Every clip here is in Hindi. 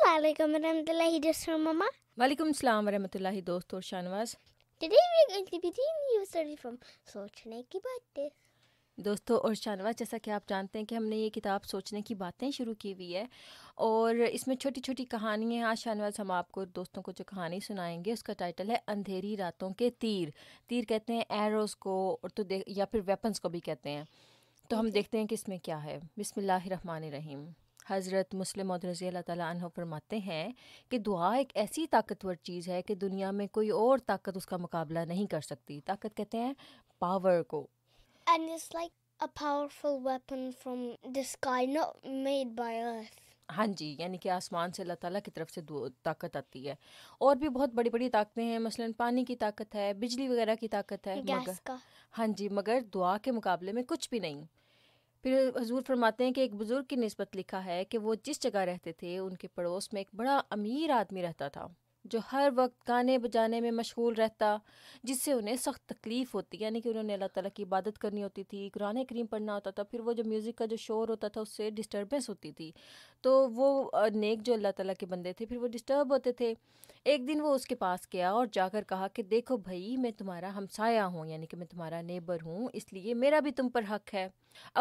Assalamualaikum warahmatullahi Mama. Walaikum warahmatullahi Today we are going to be doing new story from दोस्तों और शानवाज जैसा कि आप जानते हैं कि हमने ये किताब सोचने की बातें शुरू की हुई है और इसमें छोटी छोटी कहानी है आज शानवाज हम आपको दोस्तों को जो कहानी सुनाएंगे उसका टाइटल है अंधेरी रातों के तीर तीर कहते हैं एरोस को और तो या फिर वेपन्स को भी कहते हैं तो हम देखते हैं कि इसमें क्या है रहीम हज़रत मुस्लिम और रज़ी अल्लाह फरमाते हैं कि दुआ एक ऐसी ताकतवर चीज़ है कि दुनिया में कोई और ताकत उसका मुकाबला नहीं कर सकती ताकत कहते हैं पावर को हाँ जी यानी कि आसमान से अल्लाह ताला की तरफ से ताकत आती है और भी बहुत बड़ी बड़ी ताकतें हैं मसलन पानी की ताकत है बिजली वगैरह की ताकत है मगर हाँ जी मगर दुआ के मुकाबले में कुछ भी नहीं फिर हजूर फरमाते हैं कि एक बुज़ुर्ग की नस्बत लिखा है कि वो जिस जगह रहते थे उनके पड़ोस में एक बड़ा अमीर आदमी रहता था जो हर वक्त गाने बजाने में मशगूल रहता जिससे उन्हें सख्त तकलीफ़ होती यानी कि उन्होंने अल्लाह ताला की इबादत करनी होती थी कुरान करीम पढ़ना होता था फिर वो जो म्यूज़िक का जो शोर होता था उससे डिस्टर्बेंस होती थी तो वो नेक जो अल्लाह ताला के बंदे थे फिर वो डिस्टर्ब होते थे एक दिन वो उसके पास गया और जाकर कहा कि देखो भाई मैं तुम्हारा हमसाया हूँ यानी कि मैं तुम्हारा नेबर हूँ इसलिए मेरा भी तुम पर हक है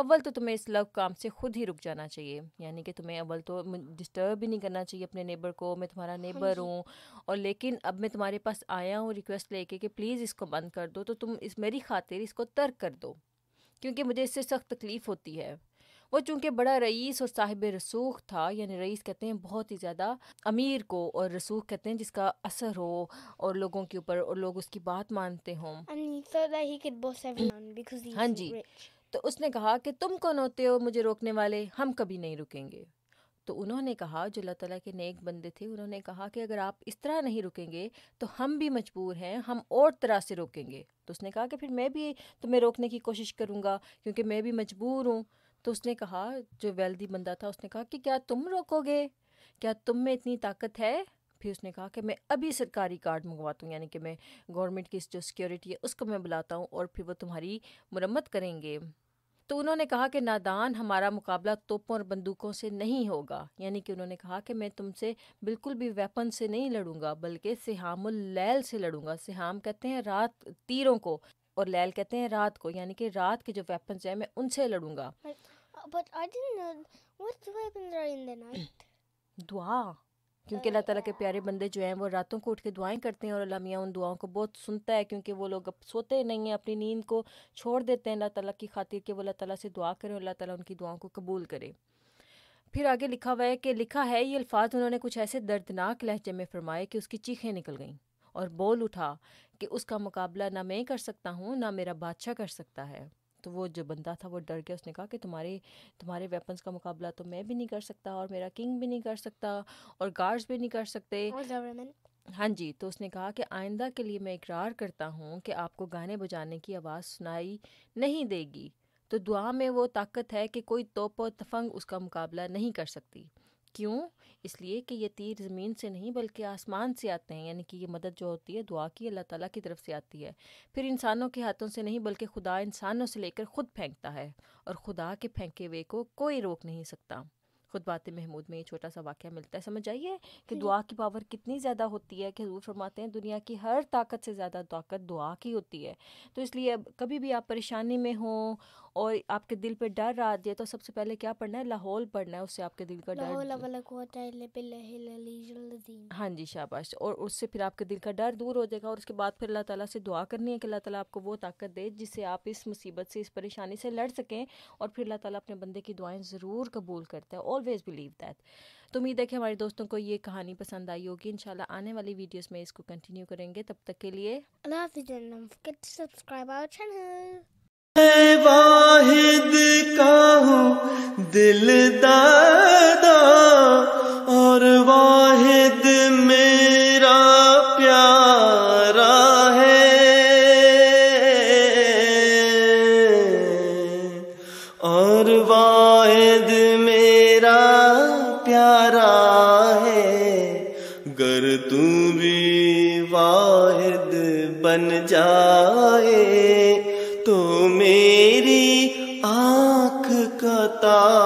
अव्वल तो तुम्हें इस लव काम से खुद ही रुक जाना चाहिए यानी कि तुम्हें अव्वल तो डिस्टर्ब ही नहीं करना चाहिए अपने नेबर को मैं तुम्हारा नेबर हाँ हूँ और लेकिन अब मैं तुम्हारे पास आया हूँ रिक्वेस्ट लेके कि प्लीज़ इसको बंद कर दो तो तुम इस मेरी खातिर इसको तर्क कर दो क्योंकि मुझे इससे सख्त तकलीफ़ होती है वो चूँकि बड़ा रईस और साहिब रसूख था यानी रईस कहते हैं बहुत ही ज़्यादा अमीर को और रसूख कहते हैं जिसका असर हो और लोगों के ऊपर और लोग उसकी बात मानते हों हाँ जी तो उसने कहा कि तुम कौन होते हो मुझे रोकने वाले हम कभी नहीं रुकेंगे तो उन्होंने कहा जो अल्लाह तला के नेक बंदे थे उन्होंने कहा कि अगर आप इस तरह नहीं रुकेंगे तो हम भी मजबूर हैं हम और तरह से रोकेंगे तो उसने कहा कि फिर मैं भी तुम्हें रोकने की कोशिश करूँगा क्योंकि मैं भी मजबूर हूँ तो उसने कहा जो वेल्दी बंदा था उसने कहा कि क्या तुम रोकोगे क्या तुम में इतनी ताकत है फिर उसने कहा कि मैं अभी सरकारी कार्ड मंगवाता हूँ यानी कि मैं गवर्नमेंट की जो सिक्योरिटी है उसको मैं बुलाता हूँ और फिर वो तुम्हारी मरम्मत करेंगे तो उन्होंने कहा कि नादान हमारा मुकाबला तोपों और बंदूकों से नहीं होगा यानी कि उन्होंने कहा कि मैं तुमसे बिल्कुल भी वेपन से नहीं लड़ूंगा बल्कि सिहामुल लैल से लड़ूंगा सिहाम कहते हैं रात तीरों को और लैल कहते हैं रात को यानी कि रात के जो वेपन है मैं उनसे लड़ूंगा uh, But I didn't know what weapons are in the night. दुआ क्योंकि अल्लाह ताला के प्यारे बंदे जो हैं वो रातों को उठ के दुआएं करते हैं और अल्लाह मियाँ उन दुआओं को बहुत सुनता है क्योंकि वो लोग अब सोते नहीं हैं अपनी नींद को छोड़ देते हैं अल्लाह ताला की खातिर कि वो अल्लाह ताला से दुआ करें और अल्लाह ताला उनकी दुआओं को कबूल करे फिर आगे लिखा हुआ है कि लिखा है ये अल्फाज उन्होंने कुछ ऐसे दर्दनाक लहजे में फरमाए कि उसकी चीखें निकल गईं और बोल उठा कि उसका मुकाबला ना मैं कर सकता हूँ ना मेरा बादशाह कर सकता है तो वो जो बंदा था वो डर गया उसने कहा कि तुम्हारे तुम्हारे वेपन्स का मुकाबला तो मैं भी नहीं कर सकता और मेरा किंग भी नहीं कर सकता और गार्ड्स भी नहीं कर सकते हाँ जी तो उसने कहा कि आइंदा के लिए मैं इकरार करता हूँ कि आपको गाने बजाने की आवाज़ सुनाई नहीं देगी तो दुआ में वो ताकत है कि कोई तोप और तफंग उसका मुकाबला नहीं कर सकती क्यों इसलिए कि ये तीर ज़मीन से नहीं बल्कि आसमान से आते हैं यानी कि ये मदद जो होती है दुआ की अल्लाह ताला की तरफ से आती है फिर इंसानों के हाथों से नहीं बल्कि खुदा इंसानों से लेकर ख़ुद फेंकता है और खुदा के फेंके हुए को कोई रोक नहीं सकता खुद बात महमूद में ये छोटा सा वाक्य मिलता है समझ आइए कि दुआ की पावर कितनी ज़्यादा होती है कि हजूर फरमाते हैं दुनिया की हर ताकत से ज़्यादा ताकत दुआ की होती है तो इसलिए कभी भी आप परेशानी में हों और आपके दिल पर डर रहा जाए तो सबसे पहले क्या पढ़ना है लाहौल पढ़ना है उससे आपके दिल का डर हाँ जी शाबाश और उससे फिर आपके दिल का डर दूर हो जाएगा और उसके बाद फिर अल्लाह ताला से दुआ करनी है कि अल्लाह ताला आपको वो ताकत दे जिससे आप इस मुसीबत से इस परेशानी से लड़ सकें और फिर अल्लाह ताला अपने बंदे की दुआएँ ज़रूर कबूल करता है और ऑलवेज़ बिलीव दैट तो उम्मीद है कि हमारे दोस्तों को ये कहानी पसंद आई होगी इनशाला आने वाली वीडियोस में इसको कंटिन्यू करेंगे तब तक के लिए दिलदार प्यारा है गर तू भी वाहिद बन जाए तो मेरी आंख का